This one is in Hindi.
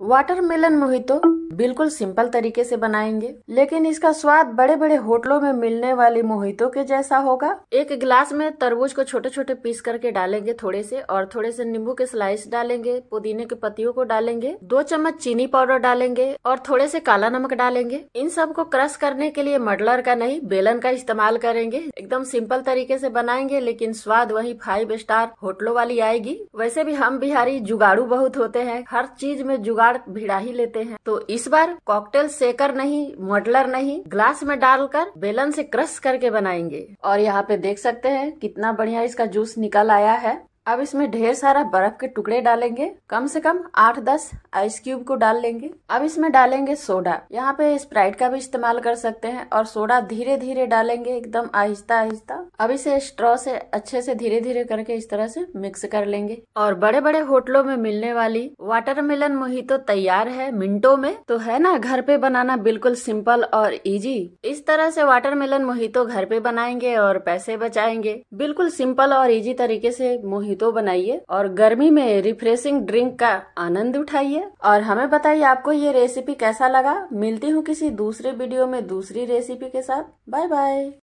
वाटरमेलन मोहितो बिल्कुल सिंपल तरीके से बनाएंगे लेकिन इसका स्वाद बड़े बड़े होटलों में मिलने वाली मोहितो के जैसा होगा एक गिलास में तरबूज को छोटे छोटे पीस करके डालेंगे थोड़े से और थोड़े से नींबू के स्लाइस डालेंगे पुदीने के पत्तियों को डालेंगे दो चम्मच चीनी पाउडर डालेंगे और थोड़े से काला नमक डालेंगे इन सब को क्रश करने के लिए मडलर का नहीं बेलन का इस्तेमाल करेंगे एकदम सिंपल तरीके से बनाएंगे लेकिन स्वाद वही फाइव स्टार होटलों वाली आएगी वैसे भी हम बिहारी जुगाड़ू बहुत होते हैं हर चीज में जुगाड़ बार भिड़ा ही लेते हैं तो इस बार कॉकटेल सेकर नहीं मडलर नहीं ग्लास में डालकर बेलन से क्रश करके बनाएंगे और यहाँ पे देख सकते हैं कितना बढ़िया इसका जूस निकल आया है अब इसमें ढेर सारा बर्फ के टुकड़े डालेंगे कम से कम आठ दस आइस क्यूब को डाल लेंगे अब इसमें डालेंगे सोडा यहाँ पे स्प्राइट का भी इस्तेमाल कर सकते हैं और सोडा धीरे धीरे डालेंगे एकदम आहिस्ता आहिस्ता अब इसे स्ट्रॉ से अच्छे से धीरे धीरे करके इस तरह से मिक्स कर लेंगे और बड़े बड़े होटलों में मिलने वाली वाटरमेलन मोहितो तैयार है मिनटों में तो है ना घर पे बनाना बिल्कुल सिंपल और इजी इस तरह से वाटरमेलन मोहितो घर पे बनाएंगे और पैसे बचाएंगे बिल्कुल सिंपल और इजी तरीके से मोहितो बनाइए और गर्मी में रिफ्रेशिंग ड्रिंक का आनंद उठाइए और हमें बताइए आपको ये रेसिपी कैसा लगा मिलती हूँ किसी दूसरे वीडियो में दूसरी रेसिपी के साथ बाय बाय